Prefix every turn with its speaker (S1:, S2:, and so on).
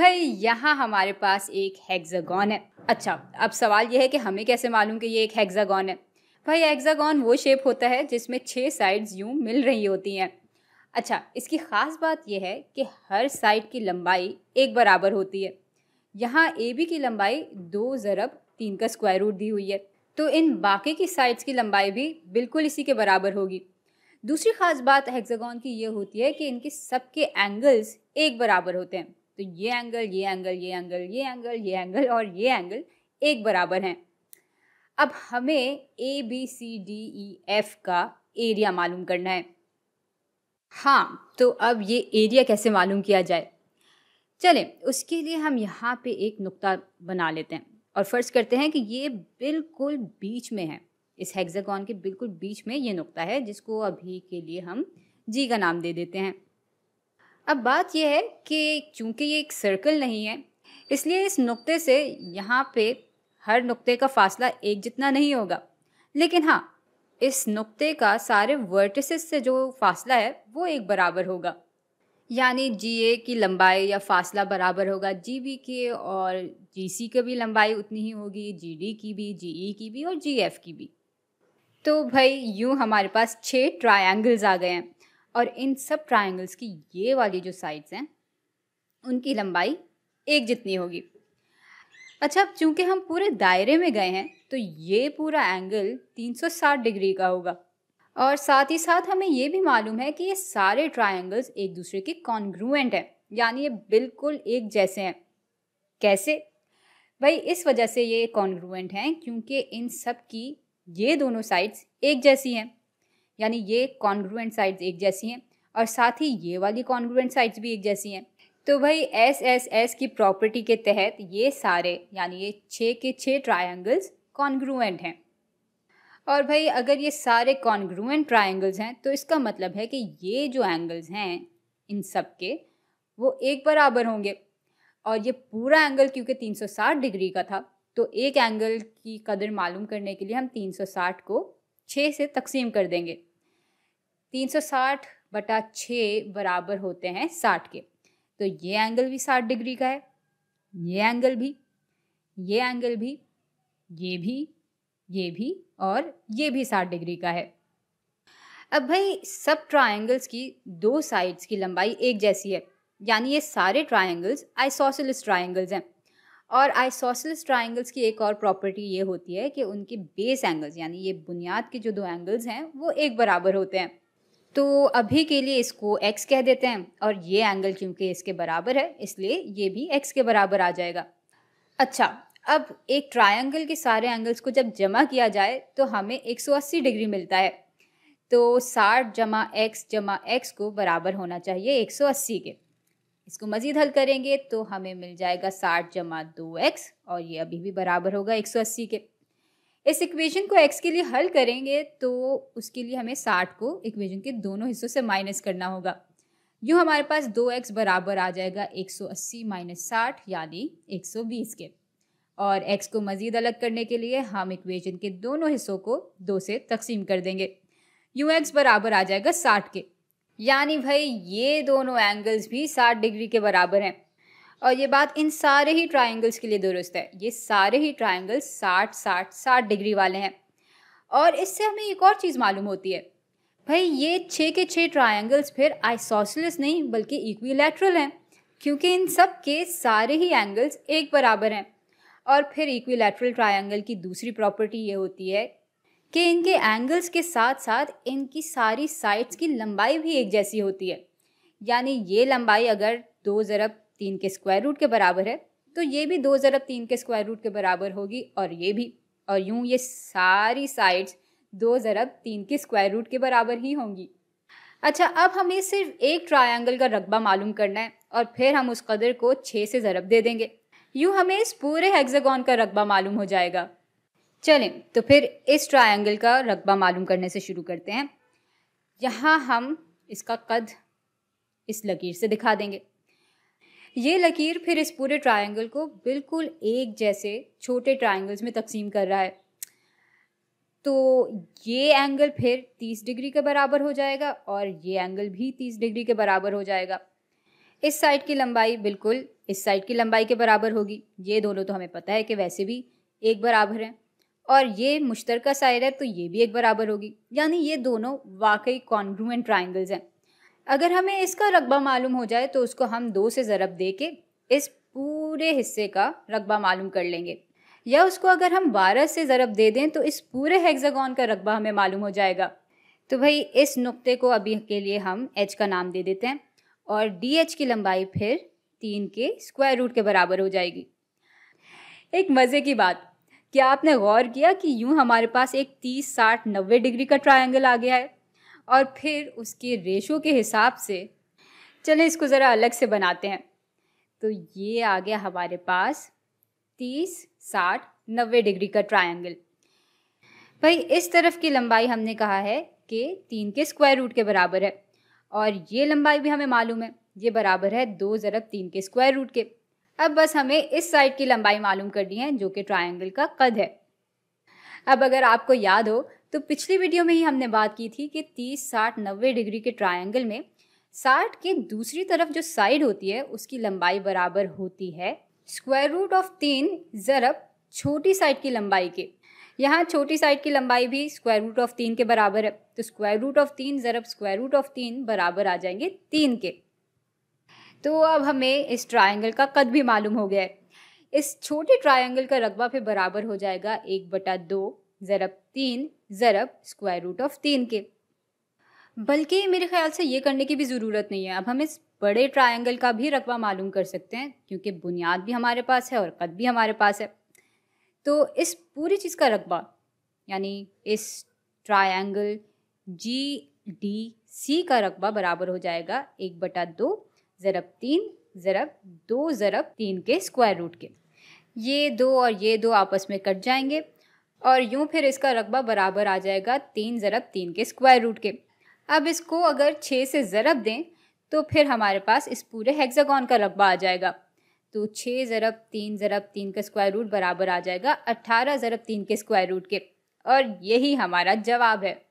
S1: भाई यहाँ हमारे पास एक हेक्सागोन है अच्छा अब सवाल यह है कि हमें कैसे मालूम कि ये एक हेक्सागोन है भाई हेक्सागोन वो शेप होता है जिसमें छः साइड्स यूँ मिल रही होती हैं अच्छा इसकी ख़ास बात यह है कि हर साइड की लंबाई एक बराबर होती है यहाँ ए बी की लंबाई दो ज़रब तीन का स्क्वायर रूट दी हुई है तो इन बाकी की साइड्स की लंबाई भी बिल्कुल इसी के बराबर होगी दूसरी ख़ास बात हेक्सागोन की ये होती है कि इनके सबके एंगल्स एक बराबर होते हैं तो ये एंगल ये एंगल ये एंगल ये एंगल ये एंगल और ये एंगल एक बराबर हैं अब हमें A B C D E F का एरिया मालूम करना है हाँ तो अब ये एरिया कैसे मालूम किया जाए चलें उसके लिए हम यहाँ पे एक नुक्ता बना लेते हैं और फ़र्ज़ करते हैं कि ये बिल्कुल बीच में है इस हेक्सागोन के बिल्कुल बीच में ये नुक्ता है जिसको अभी के लिए हम जी का नाम दे देते हैं अब बात यह है कि चूंकि ये एक सर्कल नहीं है इसलिए इस नुक्ते से यहाँ पे हर नुक्ते का फासला एक जितना नहीं होगा लेकिन हाँ इस नुक्ते का सारे वर्टिसेस से जो फासला है वो एक बराबर होगा यानी जी ए की लंबाई या फासला बराबर होगा जी बी के और जी सी की भी लंबाई उतनी ही होगी जी डी की भी जी ई e की भी और जी एफ की भी तो भाई यूँ हमारे पास छः ट्रायंगल्स आ गए हैं और इन सब ट्राइंगल्स की ये वाली जो साइड्स हैं उनकी लंबाई एक जितनी होगी अच्छा अब चूँकि हम पूरे दायरे में गए हैं तो ये पूरा एंगल 360 डिग्री का होगा और साथ ही साथ हमें ये भी मालूम है कि ये सारे ट्राइंगल्स एक दूसरे के कॉन्ग्रूएंट हैं यानी ये बिल्कुल एक जैसे हैं कैसे भाई इस वजह से ये कॉन्ग्रूएंट हैं क्योंकि इन सब की ये दोनों साइड्स एक जैसी हैं यानी ये कॉन्ग्रुएंट साइड्स एक जैसी हैं और साथ ही ये वाली कॉन्ग्रुएंट साइड्स भी एक जैसी हैं तो भाई एस एस एस की प्रॉपर्टी के तहत ये सारे यानी ये छः के छः ट्राइंगल्स कॉन्ग्रुएंट हैं और भाई अगर ये सारे कॉन्ग्रुएंट ट्राइंगल्स हैं तो इसका मतलब है कि ये जो एंगल्स हैं इन सब के वो एक बराबर होंगे और ये पूरा एंगल क्योंकि 360 डिग्री का था तो एक एंगल की कदर मालूम करने के लिए हम 360 को छः से तकसीम कर देंगे तीन सौ साठ बटा छः बराबर होते हैं साठ के तो ये एंगल भी साठ डिग्री का है ये एंगल भी ये एंगल भी ये भी ये भी और ये भी साठ डिग्री का है अब भाई सब ट्रायंगल्स की दो साइड्स की लंबाई एक जैसी है यानी ये सारे ट्रायंगल्स आइसोसिलिस ट्रायंगल्स हैं और आइसोसिलिस ट्रायंगल्स की एक और प्रॉपर्टी ये होती है कि उनके बेस एंगल्स यानी ये बुनियाद के जो दो एंगल्स हैं वो एक बराबर होते हैं तो अभी के लिए इसको x कह देते हैं और ये एंगल क्योंकि इसके बराबर है इसलिए ये भी x के बराबर आ जाएगा अच्छा अब एक ट्रायंगल के सारे एंगल्स को जब जमा किया जाए तो हमें 180 डिग्री मिलता है तो 60 जमा x जमा x को बराबर होना चाहिए 180 के इसको मज़ीद हल करेंगे तो हमें मिल जाएगा 60 जमा दो एक्स और ये अभी भी बराबर होगा एक के इस इक्वेशन को एक्स के लिए हल करेंगे तो उसके लिए हमें साठ को इक्वेशन के दोनों हिस्सों से माइनस करना होगा यूँ हमारे पास दो एक्स बराबर आ जाएगा एक सौ अस्सी माइनस साठ यानी एक सौ बीस के और एक्स को मज़ीद अलग करने के लिए हम इक्वेशन के दोनों हिस्सों को दो से तकसीम कर देंगे यू एक्स बराबर आ जाएगा साठ के यानी भाई ये दोनों एंगल्स भी साठ डिग्री के बराबर हैं और ये बात इन सारे ही ट्राइंगल्स के लिए दुरुस्त है ये सारे ही ट्राइंगल्स साठ साठ साठ डिग्री वाले हैं और इससे हमें एक और चीज़ मालूम होती है भाई ये छः के छः ट्राइंगल्स फिर आइसोसलस नहीं बल्कि इक्विलैटरल हैं क्योंकि इन सब के सारे ही एंगल्स एक बराबर हैं और फिर इक्विलैटरल ट्राइंगल की दूसरी प्रॉपर्टी ये होती है कि इनके एंगल्स के साथ साथ इनकी सारी साइड्स की लंबाई भी एक जैसी होती है यानी ये लंबाई अगर दो ज़रब तीन के स्क्वायर रूट के बराबर है तो ये भी दो ज़रब तीन के स्क्वायर रूट के बराबर होगी और ये भी और यूँ ये सारी साइड्स दो ज़रब तीन के स्क्वायर रूट के बराबर ही होंगी अच्छा अब हमें सिर्फ एक ट्रायंगल का रकबा मालूम करना है और फिर हम उस कदर को छः से ज़रब दे देंगे यूँ हमें इस पूरे हेक्सागोन का रकबा मालूम हो जाएगा चलें तो फिर इस ट्रायंगल का रकबा मालूम करने से शुरू करते हैं यहाँ हम इसका कद इस लकीर से दिखा देंगे ये लकीर फिर इस पूरे ट्रायंगल को बिल्कुल एक जैसे छोटे ट्रायंगल्स में तकसीम कर रहा है तो ये एंगल फिर 30 डिग्री के बराबर हो जाएगा और ये एंगल भी 30 डिग्री के बराबर हो जाएगा इस साइड की लंबाई बिल्कुल इस साइड की लंबाई के बराबर होगी ये दोनों तो हमें पता है कि वैसे भी एक बराबर हैं और ये मुश्तरका साइड है तो ये भी एक बराबर होगी यानी ये दोनों वाकई कॉन्ग्रूमेंट ट्राइंगल्स हैं अगर हमें इसका रकबा मालूम हो जाए तो उसको हम दो से ज़रब दे के इस पूरे हिस्से का रकबा मालूम कर लेंगे या उसको अगर हम बारह से ज़रब दे दें तो इस पूरे हेक्सागोन का रकबा हमें मालूम हो जाएगा तो भाई इस नुक्ते को अभी के लिए हम एच का नाम दे देते हैं और डी एच की लंबाई फिर तीन के स्क्वायर रूट के बराबर हो जाएगी एक मज़े की बात क्या आपने गौर किया कि यूँ हमारे पास एक तीस साठ नब्बे डिग्री का ट्रायंगल आ गया है और फिर उसके रेशो के हिसाब से चलें इसको ज़रा अलग से बनाते हैं तो ये आ गया हमारे पास तीस साठ नब्बे डिग्री का ट्रायंगल भाई इस तरफ की लंबाई हमने कहा है कि तीन के स्क्वायर रूट के बराबर है और ये लंबाई भी हमें मालूम है ये बराबर है दो ज़रब तीन के स्क्वायर रूट के अब बस हमें इस साइड की लंबाई मालूम करनी है जो कि ट्रायंगल का कद है अब अगर आपको याद हो तो पिछली वीडियो में ही हमने बात की थी कि 30, 60, 90 डिग्री के ट्रायंगल में 60 के दूसरी तरफ जो साइड होती है उसकी लंबाई बराबर होती है स्क्वायर रूट ऑफ तीन ज़रब छोटी साइड की लंबाई के यहाँ छोटी साइड की लंबाई भी स्क्वायर रूट ऑफ तीन के बराबर है तो स्क्वायर रूट ऑफ तीन ज़रब स्क्वायर रूट ऑफ तीन बराबर आ जाएंगे तीन के तो अब हमें इस ट्रायंगल का कद भी मालूम हो गया है इस छोटे ट्रायंगल का रकबा फिर बराबर हो जाएगा एक बटा दो ज़रब तीन ज़रब स्क्वायर रूट ऑफ तीन के बल्कि मेरे ख्याल से ये करने की भी ज़रूरत नहीं है अब हम इस बड़े ट्रायंगल का भी रकबा मालूम कर सकते हैं क्योंकि बुनियाद भी हमारे पास है और कद भी हमारे पास है तो इस पूरी चीज़ का रकबा यानी इस ट्रायंगल जी डी सी का रकबा बराबर हो जाएगा एक बटा दो ज़रब तीन ज़रब दो ज़रब तीन के स्क्वायर रूट के ये दो और ये दो आपस में कट जाएंगे और यूँ फिर इसका रकबा बराबर आ जाएगा तीन ज़रब तीन के स्क्वायर रूट के अब इसको अगर छः से ज़रब दें तो फिर हमारे पास इस पूरे हेक्सागोन का रकबा आ जाएगा तो छः ज़रब तीन ज़रब तीन का स्क्वायर रूट बराबर आ जाएगा अट्ठारह ज़रब तीन के स्क्वायर रूट के और यही हमारा जवाब है